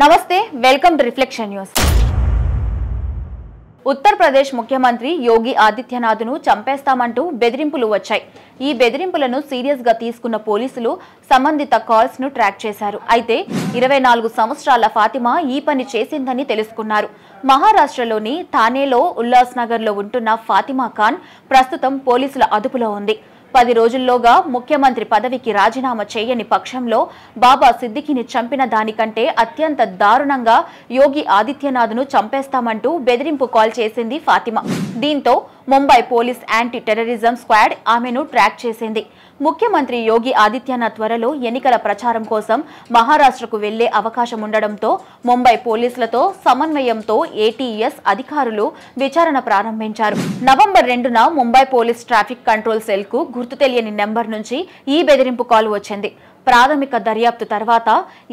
నమస్తే welcome to reflection news Uttar Pradesh ముఖ్యమంత్రి యోగి ఆదిత్యనాథ్ను చంపేస్తామంటూ బెదిరింపులు వచ్చాయి ఈ బెదిరింపులను సీరియస్గా తీసుకున్న పోలీసులు సంబంధిత కాల్స్ను ట్రాక్ చేశారు అయితే ఇరవై నాలుగు సంవత్సరాల ఫాతిమా ఈ పని చేసిందని తెలుసుకున్నారు మహారాష్ట్రలోని థానేలో ఉల్లాస్నగర్లో ఉంటున్న ఫాతిమా ఖాన్ ప్రస్తుతం పోలీసుల అదుపులో ఉంది పది రోజుల్లోగా ముఖ్యమంత్రి పదవికి రాజీనామా చేయని పక్షంలో బాబా సిద్దికిని చంపిన దానికంటే అత్యంత దారుణంగా యోగి ఆదిత్యనాథ్ను చంపేస్తామంటూ బెదిరింపు కాల్ చేసింది ఫాతిమా దీంతో Mumbai police anti terrorism squad ఆమెను ట్రాక్ చేసింది ముఖ్యమంత్రి యోగి ఆదిత్యనాథ్ త్వరలో ఎన్నికల ప్రచారం కోసం మహారాష్ట్రకు వెళ్లే అవకాశం ఉండడంతో ముంబై పోలీసులతో సమన్వయంతో ఏటీఎస్ e అధికారులు విచారణ ప్రారంభించారు నవంబర్ రెండున ముంబై పోలీస్ ట్రాఫిక్ కంట్రోల్ సెల్కు గుర్తు తెలియని నెంబర్ నుంచి ఈ బెదిరింపు కాల్ వచ్చింది ప్రాథమిక దర్యాప్తు తర్వాత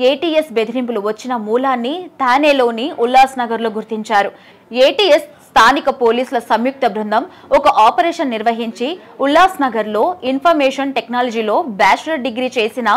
ఏటీఎస్ e బెదిరింపులు వచ్చిన మూలాన్ని థానేలోని లో గుర్తించారు ఏటీఎస్ స్థానిక పోలీసుల సంయుక్త బృందం ఒక ఆపరేషన్ నిర్వహించి ఉల్లాస్ లో ఇన్ఫర్మేషన్ టెక్నాలజీలో బ్యాచిలర్ డిగ్రీ చేసిన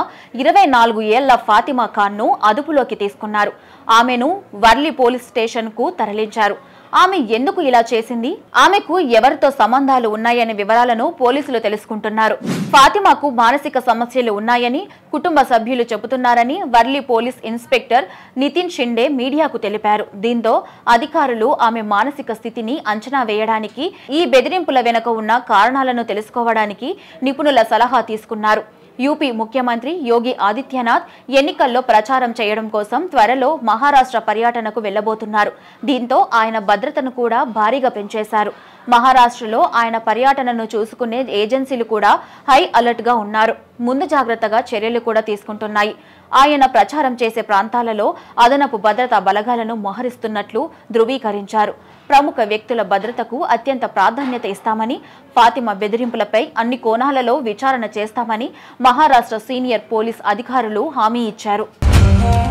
ఇరవై నాలుగు ఏళ్ల ఫాతిమా ఖాన్ను అదుపులోకి తీసుకున్నారు ఆమెను వర్లీ పోలీస్ స్టేషన్కు తరలించారు ఆమె ఎందుకు ఇలా చేసింది ఆమెకు ఎవరితో సంబంధాలు ఉన్నాయనే వివరాలను పోలీసులు తెలుసుకుంటున్నారు ఫాతిమాకు మానసిక సమస్యలు ఉన్నాయని కుటుంబ సభ్యులు చెబుతున్నారని వర్లీ పోలీస్ ఇన్స్పెక్టర్ నితిన్ షిండే మీడియాకు తెలిపారు దీంతో అధికారులు ఆమె మానసిక స్థితిని అంచనా వేయడానికి ఈ బెదిరింపుల వెనుక ఉన్న కారణాలను తెలుసుకోవడానికి నిపుణుల సలహా తీసుకున్నారు యూపీ ముఖ్యమంత్రి యోగి ఆదిత్యనాథ్ ఎన్నికల్లో ప్రచారం చేయడం కోసం త్వరలో మహారాష్ట్ర పర్యటనకు వెళ్లబోతున్నారు దీంతో ఆయన భద్రతను కూడా భారీగా పెంచేశారు మహారాష్ట్రలో ఆయన పర్యటనను చూసుకునే ఏజెన్సీలు కూడా హై అలర్ట్గా ఉన్నారు ముందు జాగ్రత్తగా చర్యలు కూడా తీసుకుంటున్నాయి ఆయన ప్రచారం చేసే ప్రాంతాలలో అదనపు భద్రతా బలగాలను మోహరిస్తున్నట్లు ధృవీకరించారు ప్రముఖ వ్యక్తుల భద్రతకు అత్యంత ప్రాధాన్యత ఇస్తామని ఫాతిమా బెదిరింపులపై అన్ని కోణాలలో విచారణ చేస్తామని మహారాష్ట్ర సీనియర్ పోలీస్ అధికారులు హామీ ఇచ్చారు